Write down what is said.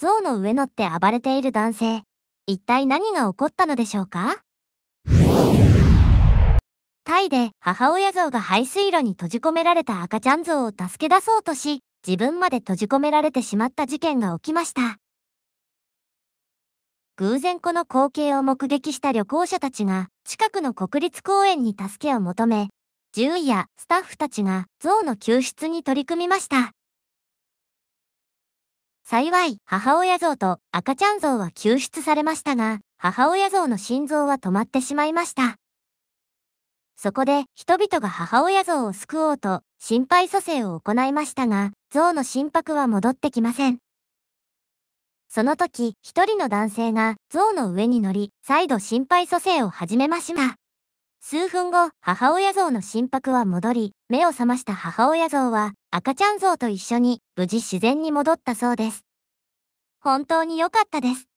象の上乗って暴れている男性、一体何が起こったのでしょうかタイで母親像が排水路に閉じ込められた赤ちゃん像を助け出そうとし、自分まで閉じ込められてしまった事件が起きました。偶然この光景を目撃した旅行者たちが近くの国立公園に助けを求め、獣医やスタッフたちが象の救出に取り組みました。幸い、母親像と赤ちゃん像は救出されましたが、母親像の心臓は止まってしまいました。そこで、人々が母親像を救おうと、心肺蘇生を行いましたが、像の心拍は戻ってきません。その時、一人の男性が像の上に乗り、再度心肺蘇生を始めました。数分後、母親像の心拍は戻り、目を覚ました母親像は赤ちゃん像と一緒に無事自然に戻ったそうです。本当に良かったです。